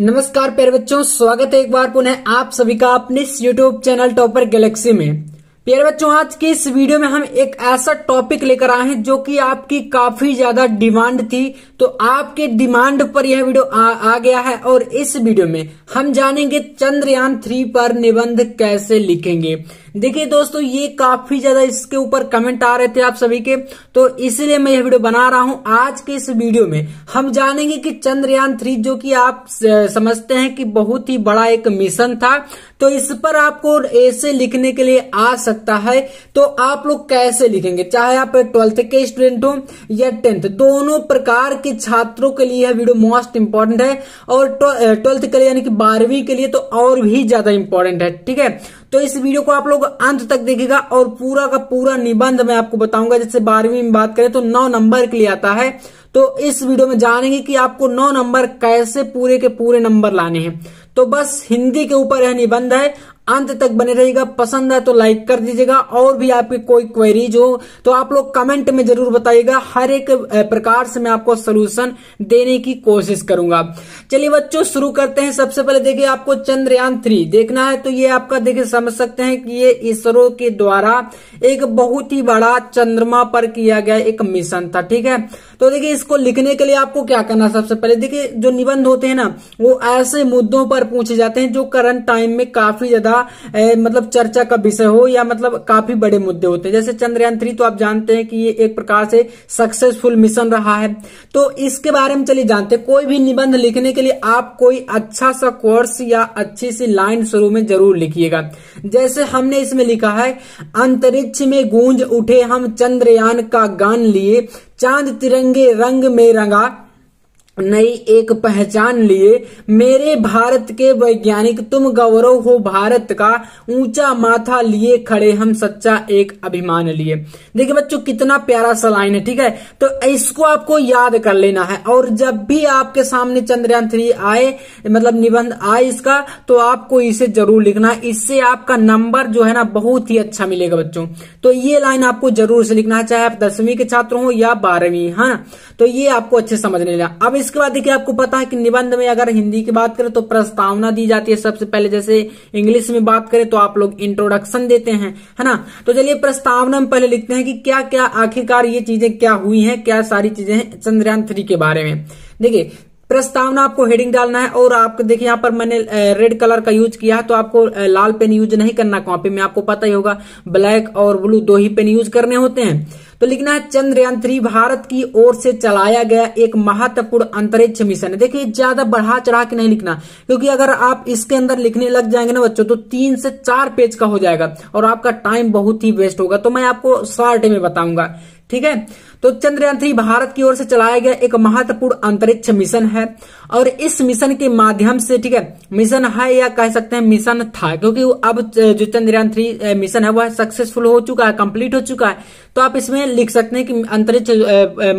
नमस्कार प्यारे बच्चों स्वागत है एक बार पुनः आप सभी का अपने यूट्यूब चैनल टॉपर गैलेक्सी में प्यारे बच्चों आज के इस वीडियो में हम एक ऐसा टॉपिक लेकर आए हैं जो कि आपकी काफी ज्यादा डिमांड थी तो आपके डिमांड पर यह वीडियो आ, आ गया है और इस वीडियो में हम जानेंगे चंद्रयान थ्री पर निबंध कैसे लिखेंगे देखिए दोस्तों ये काफी ज्यादा इसके ऊपर कमेंट आ रहे थे आप सभी के तो इसलिए मैं यह वीडियो बना रहा हूं आज के इस वीडियो में हम जानेंगे कि चंद्रयान थ्री जो कि आप समझते हैं कि बहुत ही बड़ा एक मिशन था तो इस पर आपको ऐसे लिखने के लिए आ सकता है तो आप लोग कैसे लिखेंगे चाहे आप ट्वेल्थ के स्टूडेंट हो या टेंथ दोनों प्रकार के छात्रों के लिए यह वीडियो मोस्ट इंपॉर्टेंट है और ट्वेल्थ के लिए यानी कि बारहवीं के लिए तो और भी ज्यादा इंपॉर्टेंट है ठीक है तो इस वीडियो को आप लोग अंत तक देखेगा और पूरा का पूरा निबंध मैं आपको बताऊंगा जैसे बारहवीं में बात करें तो नौ नंबर के लिए आता है तो इस वीडियो में जानेंगे कि आपको नौ नंबर कैसे पूरे के पूरे नंबर लाने हैं तो बस हिंदी के ऊपर यह निबंध है अंत तक बने रहिएगा पसंद है तो लाइक कर दीजिएगा और भी आपकी कोई क्वेरीज हो तो आप लोग कमेंट में जरूर बताइएगा हर एक प्रकार से मैं आपको सोल्यूशन देने की कोशिश करूंगा चलिए बच्चों शुरू करते हैं सबसे पहले देखिए आपको चंद्रयान थ्री देखना है तो ये आपका देखिए समझ सकते हैं कि ये इसरो के द्वारा एक बहुत ही बड़ा चंद्रमा पर किया गया एक मिशन था ठीक है तो देखिए इसको लिखने के लिए आपको क्या करना सबसे पहले देखिए जो निबंध होते हैं ना वो ऐसे मुद्दों पर पूछे जाते हैं जो करंट टाइम में काफी ज्यादा बड़ा ए, मतलब चर्चा का विषय हो या मतलब काफी बड़े मुद्दे होते हैं जैसे चंद्रयान थ्री तो आप जानते हैं कि ये एक प्रकार से सक्सेसफुल मिशन रहा है तो इसके बारे में चलिए जानते हैं कोई भी निबंध लिखने के लिए आप कोई अच्छा सा कोर्स या अच्छी सी लाइन शुरू में जरूर लिखिएगा जैसे हमने इसमें लिखा है अंतरिक्ष में गूंज उठे हम चंद्रयान का गान लिए चांद तिरंगे रंग में रंगा नई एक पहचान लिए मेरे भारत के वैज्ञानिक तुम गौरव हो भारत का ऊंचा माथा लिए खड़े हम सच्चा एक अभिमान लिए देखिए बच्चों कितना प्यारा सा लाइन है ठीक है तो इसको आपको याद कर लेना है और जब भी आपके सामने चंद्रयान थ्री आए मतलब निबंध आए इसका तो आपको इसे जरूर लिखना इससे आपका नंबर जो है ना बहुत ही अच्छा मिलेगा बच्चों तो ये लाइन आपको जरूर से लिखना है चाहे आप दसवीं के छात्र हो या बारहवीं है ना तो ये आपको अच्छे समझ लेना अब इस इसके बाद देखिए आपको पता है कि निबंध में अगर हिंदी की बात करें तो प्रस्तावना दी जाती है सबसे पहले जैसे इंग्लिश में बात करें तो आप लोग इंट्रोडक्शन देते हैं है ना तो चलिए प्रस्तावना में पहले लिखते हैं कि क्या क्या आखिरकार ये चीजें क्या हुई हैं क्या सारी चीजें हैं चंद्रयान थ्री के बारे में देखिए प्रस्तावना आपको हेडिंग डालना है और आपको देखिए यहाँ पर मैंने रेड कलर का यूज किया है तो आपको लाल पेन यूज नहीं करना कॉपी में आपको पता ही होगा ब्लैक और ब्लू दो ही पेन यूज करने होते हैं तो लिखना है चंद्रयान थ्री भारत की ओर से चलाया गया एक महत्वपूर्ण अंतरिक्ष मिशन है देखिए ज्यादा बढ़ा चढ़ा के नहीं लिखना क्योंकि अगर आप इसके अंदर लिखने लग जाएंगे ना बच्चों तो तीन से चार पेज का हो जाएगा और आपका टाइम बहुत ही वेस्ट होगा तो मैं आपको शॉर्ट में बताऊंगा ठीक है तो चंद्रयान थ्री भारत की ओर से चलाया गया एक महत्वपूर्ण अंतरिक्ष मिशन है और इस मिशन के माध्यम से ठीक है मिशन है या कह सकते हैं मिशन था क्योंकि अब जो चंद्रयान थ्री मिशन है वह सक्सेसफुल हो चुका है कंप्लीट हो चुका है तो आप इसमें लिख सकते हैं कि अंतरिक्ष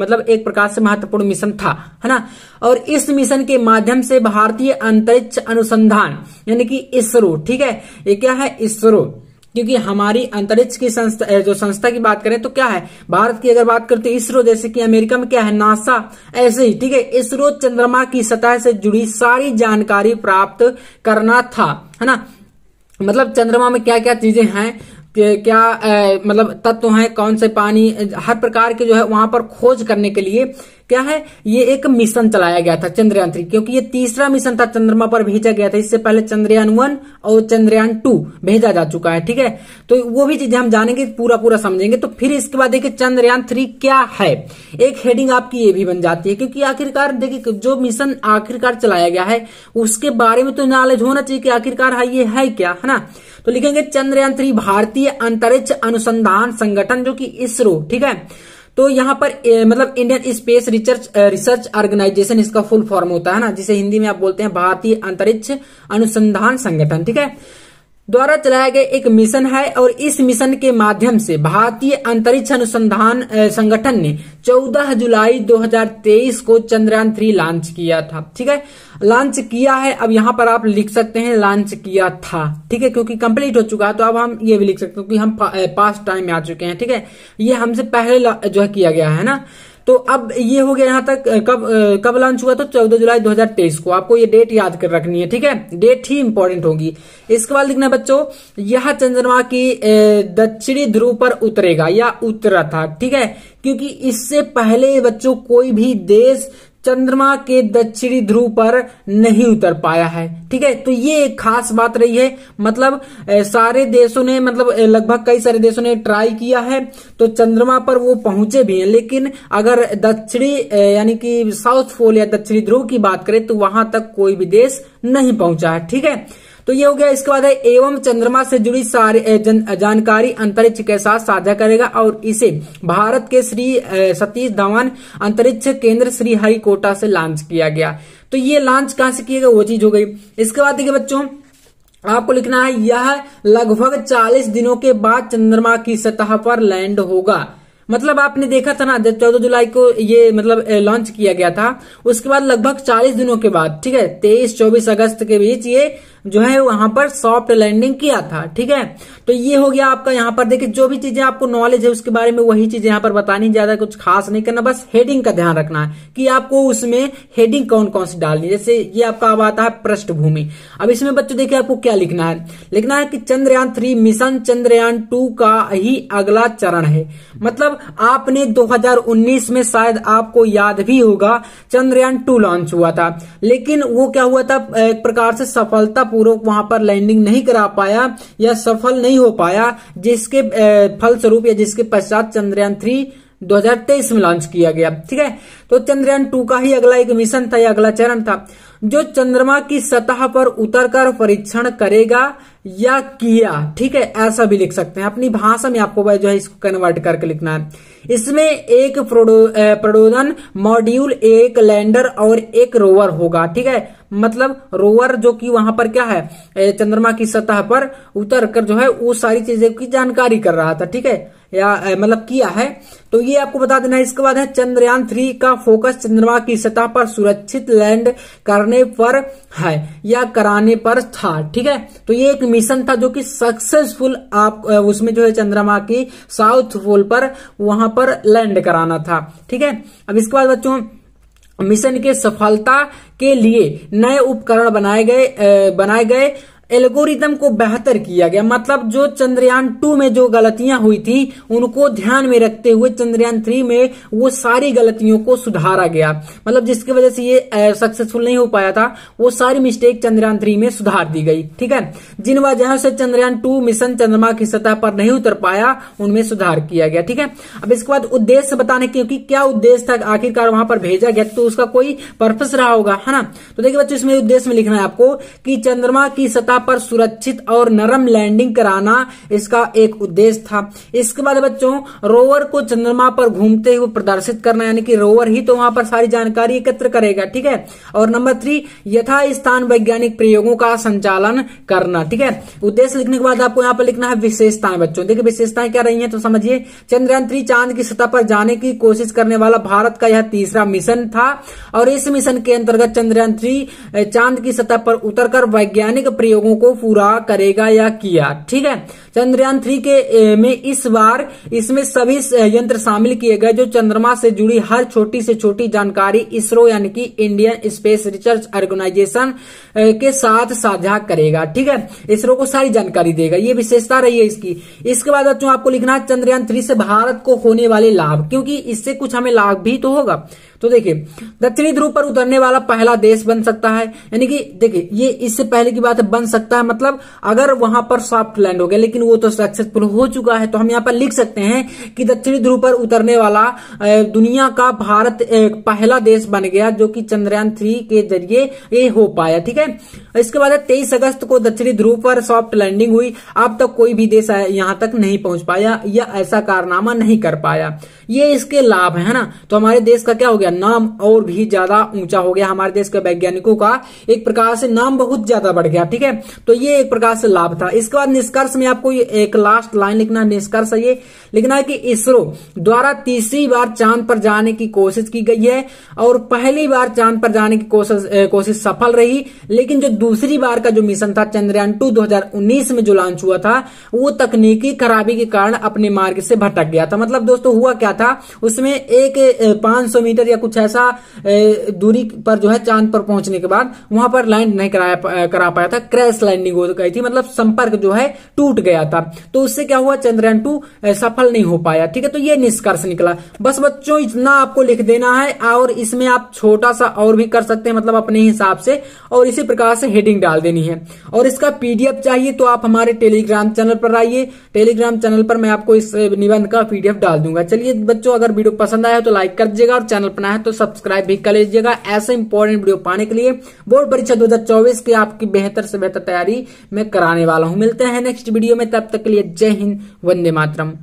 मतलब एक प्रकार से महत्वपूर्ण मिशन था है ना और इस मिशन के माध्यम से भारतीय अंतरिक्ष अनुसंधान यानी कि इसरो ठीक है ये क्या है इसरो क्योंकि हमारी अंतरिक्ष की संस्था जो संस्था की बात करें तो क्या है भारत की अगर बात करते इसरो जैसे कि अमेरिका में क्या है नासा ऐसे ही ठीक है इसरो चंद्रमा की सतह से जुड़ी सारी जानकारी प्राप्त करना था है ना मतलब चंद्रमा में क्या क्या चीजें हैं क्या मतलब तत्व है कौन से पानी हर प्रकार के जो है वहां पर खोज करने के लिए क्या है ये एक मिशन चलाया गया था चंद्रयान थ्री क्योंकि ये तीसरा मिशन था चंद्रमा पर भेजा गया था इससे पहले चंद्रयान वन और चंद्रयान टू भेजा जा चुका है ठीक है तो वो भी चीजें हम जानेंगे पूरा पूरा समझेंगे तो फिर इसके बाद देखिए चंद्रयान थ्री क्या है एक हेडिंग आपकी ये भी बन जाती है क्योंकि आखिरकार देखिए जो मिशन आखिरकार चलाया गया है उसके बारे में तो नॉलेज होना चाहिए कि आखिरकार ये है क्या है ना तो लिखेंगे चंद्रयान थ्री भारतीय अंतरिक्ष अनुसंधान संगठन जो कि इसरो ठीक है तो यहां पर ए, मतलब Indian space research research organisation इसका फुल फॉर्म होता है ना जिसे हिंदी में आप बोलते हैं भारतीय अंतरिक्ष अनुसंधान संगठन ठीक है द्वारा चलाया गया एक मिशन है और इस मिशन के माध्यम से भारतीय अंतरिक्ष अनुसंधान संगठन ने 14 जुलाई 2023 को चंद्रयान थ्री लॉन्च किया था ठीक है लॉन्च किया है अब यहाँ पर आप लिख सकते हैं लॉन्च किया था ठीक है क्योंकि कंप्लीट हो चुका है तो अब हम ये भी लिख सकते हैं क्योंकि हम पास्ट टाइम में आ चुके हैं ठीक है ये हमसे पहले जो है किया गया है ना तो अब ये हो गया यहाँ तक कब कब लॉन्च हुआ तो 14 जुलाई 2023 को आपको ये डेट याद कर रखनी है ठीक है डेट ही इंपॉर्टेंट होगी इसके बाद लिखना बच्चों यह चंद्रमा की दक्षिणी ध्रुव पर उतरेगा या उतरा था ठीक है क्योंकि इससे पहले बच्चों कोई भी देश चंद्रमा के दक्षिणी ध्रुव पर नहीं उतर पाया है ठीक है तो ये एक खास बात रही है मतलब सारे देशों ने मतलब लगभग कई सारे देशों ने ट्राई किया है तो चंद्रमा पर वो पहुंचे भी हैं लेकिन अगर दक्षिणी यानी कि साउथ पोल या दक्षिणी ध्रुव की बात करें तो वहां तक कोई भी देश नहीं पहुंचा है ठीक है तो ये हो गया इसके बाद है एवं चंद्रमा से जुड़ी सारी जानकारी अंतरिक्ष के साथ साझा करेगा और इसे भारत के श्री सतीश धवन अंतरिक्ष केंद्र श्री हरिकोटा से लॉन्च किया गया तो ये लॉन्च कहां से किया गया वो चीज हो गई इसके बाद देखिए बच्चों आपको लिखना है यह लगभग 40 दिनों के बाद चंद्रमा की सतह पर लैंड होगा मतलब आपने देखा था ना चौदह जुलाई को ये मतलब लॉन्च किया गया था उसके बाद लगभग चालीस दिनों के बाद ठीक है तेईस चौबीस अगस्त के बीच ये जो है वहां पर सॉफ्ट लैंडिंग किया था ठीक है तो ये हो गया आपका यहाँ पर देखिए जो भी चीजें आपको नॉलेज है उसके बारे में वही चीजें यहाँ पर बतानी ज्यादा कुछ खास नहीं करना बस हेडिंग का ध्यान रखना है कि आपको उसमें हेडिंग कौन कौन सी डालनी जैसे ये आपका अब आता है पृष्ठभूमि अब इसमें बच्चों देखिए आपको क्या लिखना है लिखना है कि Chandrayaan three mission Chandrayaan two का ही अगला चरण है मतलब आपने 2019 में शायद आपको याद भी होगा चंद्रयान टू लॉन्च हुआ था लेकिन वो क्या हुआ था एक प्रकार से पूर्वक वहां पर लैंडिंग नहीं करा पाया या सफल नहीं हो पाया जिसके फलस्वरूप या जिसके पश्चात चंद्रयान थ्री 2023 में लॉन्च किया गया ठीक है तो चंद्रयान टू का ही अगला एक मिशन था या अगला चरण था जो चंद्रमा की सतह पर उतरकर परीक्षण करेगा या किया ठीक है ऐसा भी लिख सकते हैं अपनी भाषा में आपको जो है इसको कन्वर्ट करके लिखना है इसमें एक प्रोडोधन मॉड्यूल एक लैंडर और एक रोवर होगा ठीक है मतलब रोवर जो कि वहां पर क्या है चंद्रमा की सतह पर उतर कर जो है वो सारी चीजों की जानकारी कर रहा था ठीक है या मतलब किया है तो ये आपको बता देना है इसके बाद है चंद्रयान थ्री का फोकस चंद्रमा की सतह पर सुरक्षित लैंड करने पर है या कराने पर था ठीक है तो ये एक मिशन था जो कि सक्सेसफुल आप उसमें जो है चंद्रमा की साउथ पोल पर वहां पर लैंड कराना था ठीक है अब इसके बाद बच्चों मिशन के सफलता के लिए नए उपकरण बनाए गए बनाए गए एल्गोरिदम को बेहतर किया गया मतलब जो चंद्रयान टू में जो गलतियां हुई थी उनको ध्यान में रखते हुए चंद्रयान थ्री में वो सारी गलतियों को सुधारा गया मतलब जिसकी वजह से ये सक्सेसफुल नहीं हो पाया था वो सारी मिस्टेक चंद्रयान थ्री में सुधार दी गई ठीक है जिन वजहों से चंद्रयान टू मिशन चंद्रमा की सतह पर नहीं उतर पाया उनमें सुधार किया गया ठीक है अब इसके बाद उद्देश्य बताने क्योंकि क्या उद्देश्य था आखिरकार वहां पर भेजा गया तो उसका कोई पर्पस रहा होगा है ना तो देखिए बच्चों इसमें उद्देश्य में लिखना है आपको कि चंद्रमा की सतह जगह पर सुरक्षित और नरम लैंडिंग कराना इसका एक उद्देश्य था इसके बाद बच्चों रोवर को चंद्रमा पर घूमते हुए प्रदर्शित करना यानी कि रोवर ही तो वहां पर सारी जानकारी एकत्र करेगा ठीक है और नंबर थ्री यथा स्थान वैज्ञानिक प्रयोगों का संचालन करना ठीक है उद्देश्य लिखने के बाद आपको यहाँ पर लिखना है विशेषताएं बच्चों देखिए विशेषताएं क्या रही है तो समझिए चंद्रयान थ्री चांद की सतह पर जाने की कोशिश करने वाला भारत का यह तीसरा मिशन था और इस मिशन के अंतर्गत चंद्रयान थ्री चांद की सतह पर उतरकर वैज्ञानिक प्रयोगों लोगों को पूरा करेगा या किया ठीक है चंद्रयान थ्री के में इस बार इसमें सभी यंत्र शामिल किए गए जो चंद्रमा से जुड़ी हर छोटी से छोटी जानकारी इसरो यानी कि इंडियन स्पेस रिसर्च ऑर्गेनाइजेशन के साथ साझा करेगा ठीक है इसरो को सारी जानकारी देगा ये विशेषता रही है इसकी इसके बाद बच्चों आपको लिखना है चंद्रयान थ्री से भारत को होने वाले लाभ क्योंकि इससे कुछ हमें लाभ भी तो होगा तो देखिए दक्षिणी ध्रुव पर उतरने वाला पहला देश बन सकता है यानी कि देखिए ये इससे पहले की बात है बन सकता है मतलब अगर वहां पर सॉफ्ट लैंड हो गया लेकिन वो तो सक्सेसफुल हो चुका है तो हम यहाँ पर लिख सकते हैं कि दक्षिणी ध्रुव पर उतरने वाला दुनिया का भारत पहला देश बन गया जो कि चंद्रयान थ्री के जरिए ये हो पाया ठीक है इसके बाद तेईस अगस्त को दक्षिणी ध्रुव पर सॉफ्ट लैंडिंग हुई अब तक कोई भी देश यहां तक नहीं पहुंच पाया या ऐसा कारनामा नहीं कर पाया ये इसके लाभ है ना तो हमारे देश का क्या हो गया गया नाम और भी ज्यादा ऊंचा हो गया हमारे देश के वैज्ञानिकों का एक प्रकार से नाम बहुत ज्यादा बढ़ गया ठीक है तो ये एक प्रकार से लाभ था इसके बाद निष्कर्ष में आपको एक लास्ट लाइन लिखना निष्कर्ष है ये लिखना है कि इसरो द्वारा तीसरी बार चांद पर जाने की कोशिश की गई है और पहली बार चांद पर जाने की कोशिश सफल रही लेकिन जो दूसरी बार का जो मिशन था चंद्रयान टू दो में जो लॉन्च हुआ था वो तकनीकी खराबी के कारण अपने मार्ग से भटक गया था मतलब दोस्तों हुआ क्या था उसमें एक 500 मीटर या या कुछ ऐसा दूरी पर जो है चांद पर पहुंचने के बाद वहां पर लैंड नहीं कराया करा पाया था क्रैश लैंडिंग हो गई थी मतलब संपर्क जो है टूट गया था तो उससे क्या हुआ चंद्रयान टू सफल नहीं हो पाया ठीक है तो ये निष्कर्ष निकला बस बच्चों इतना आपको लिख देना है और इसमें आप छोटा सा और भी कर सकते हैं मतलब अपने हिसाब से और इसी प्रकार से हेडिंग डाल देनी है और इसका पीडीएफ चाहिए तो आप हमारे टेलीग्राम चैनल पर आइए टेलीग्राम चैनल पर मैं आपको इस निबंध का पीडीएफ डाल दूंगा चलिए बच्चों अगर वीडियो पसंद आया तो लाइक कर दीजिएगा और चैनल पर करना है तो सब्सक्राइब भी कर लीजिएगा ऐसे इंपॉर्टेंट वीडियो पाने के लिए बोर्ड परीक्षा 2024 की आपकी बेहतर से बेहतर तैयारी मैं कराने वाला हूं मिलते हैं नेक्स्ट वीडियो में तब तक के लिए जय हिंद वंदे मातरम